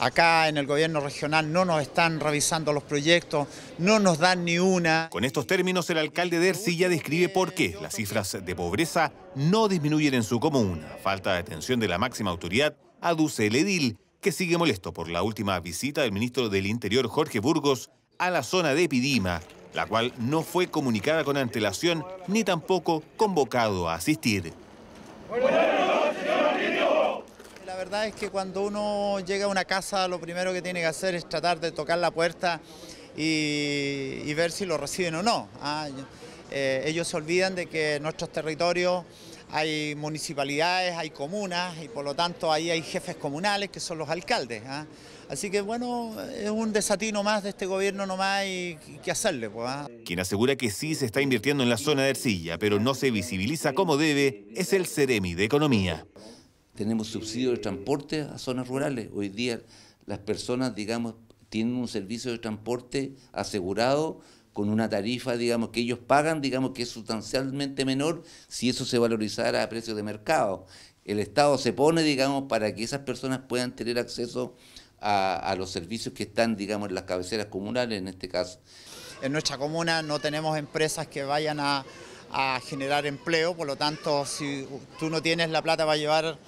Acá en el gobierno regional no nos están revisando los proyectos, no nos dan ni una. Con estos términos, el alcalde de ya describe por qué las cifras de pobreza no disminuyen en su comuna. Falta de atención de la máxima autoridad aduce el edil, que sigue molesto por la última visita del ministro del Interior, Jorge Burgos, a la zona de Epidima, la cual no fue comunicada con antelación ni tampoco convocado a asistir verdad es que cuando uno llega a una casa lo primero que tiene que hacer es tratar de tocar la puerta y, ver si lo reciben o no. ¿ah? Eh, ellos se olvidan de que en nuestros territorios hay municipalidades, hay comunas y por lo tanto ahí hay jefes comunales que son los alcaldes. ¿ah? Así que bueno, es un desatino más de este gobierno nomás y, qué hacerle. Pues, ¿ah? Quien asegura que sí se está invirtiendo en la zona de Arcilla pero no se visibiliza como debe, es el Ceremi de Economía tenemos subsidios de transporte a zonas rurales. Hoy día las personas, digamos, tienen un servicio de transporte asegurado con una tarifa, digamos, que ellos pagan, digamos, que es sustancialmente menor si eso se valorizara a precios de mercado. El Estado se pone, digamos, para que esas personas puedan tener acceso a, los servicios que están, digamos, en las cabeceras comunales en este caso. En nuestra comuna no tenemos empresas que vayan a, a generar empleo, por lo tanto, si tú no tienes la plata para llevar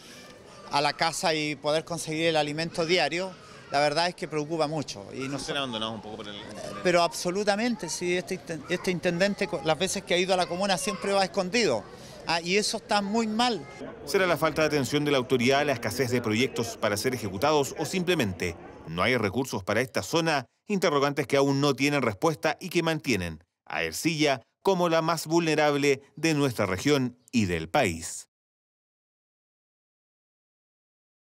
a la casa y poder conseguir el alimento diario, la verdad es que preocupa mucho. Y no Se abandonado un poco por el... Pero absolutamente, sí, este, este intendente las veces que ha ido a la comuna siempre va escondido. Ah, y eso está muy mal. ¿Será la falta de atención de la autoridad, la escasez de proyectos para ser ejecutados o simplemente no hay recursos para esta zona? Interrogantes que aún no tienen respuesta y que mantienen a Ercilla como la más vulnerable de nuestra región y del país.